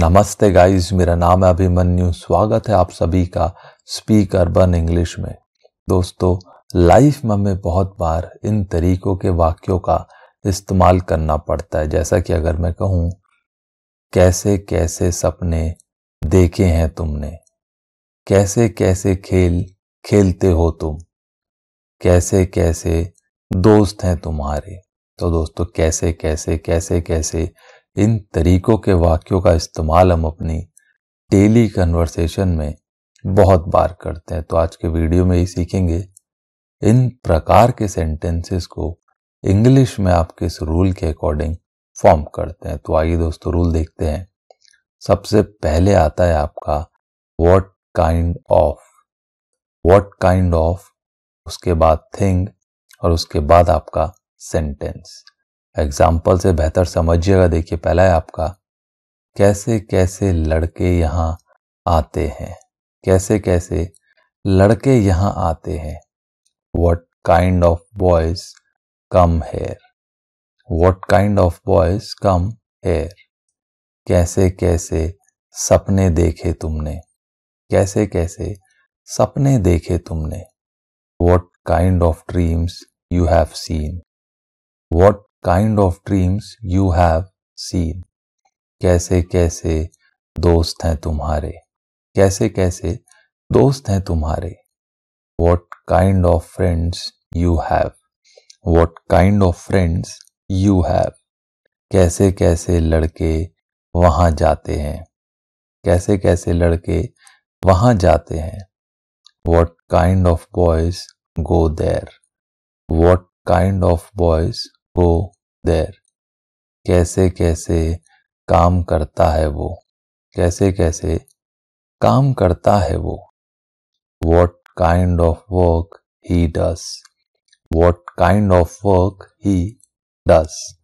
नमस्ते गाइस मेरा नाम है अभिमन्यु स्वागत है आप सभी का स्पीक अर्बन इंग्लिश में दोस्तों लाइफ में हमें बहुत बार इन तरीकों के वाक्यों का इस्तेमाल करना पड़ता है जैसा कि अगर मैं कहूँ कैसे कैसे सपने देखे हैं तुमने कैसे कैसे खेल खेलते हो तुम कैसे कैसे दोस्त हैं तुम्हारे तो दोस्तों कैसे कैसे कैसे कैसे इन तरीकों के वाक्यों का इस्तेमाल हम अपनी डेली कन्वर्सेशन में बहुत बार करते हैं तो आज के वीडियो में ये सीखेंगे इन प्रकार के सेंटेंसेस को इंग्लिश में आप किस रूल के अकॉर्डिंग फॉर्म करते हैं तो आइए दोस्तों रूल देखते हैं सबसे पहले आता है आपका what kind of what kind of उसके बाद थिंग और उसके बाद आपका सेंटेंस एग्जाम्पल से बेहतर समझिएगा देखिए पहला है आपका कैसे कैसे लड़के यहाँ आते हैं कैसे कैसे लड़के यहाँ आते हैं what kind of boys come here what kind of boys come here कैसे कैसे सपने देखे तुमने कैसे कैसे सपने देखे तुमने what kind of dreams you have seen what kind of dreams you have seen कैसे कैसे दोस्त हैं तुम्हारे कैसे कैसे दोस्त हैं तुम्हारे what kind of friends you have what kind of friends you have कैसे कैसे लड़के वहां जाते हैं कैसे कैसे लड़के वहां जाते हैं what kind of boys go there what kind of boys go there कैसे कैसे काम करता है वो कैसे कैसे काम करता है वो what kind of work he does what kind of work he does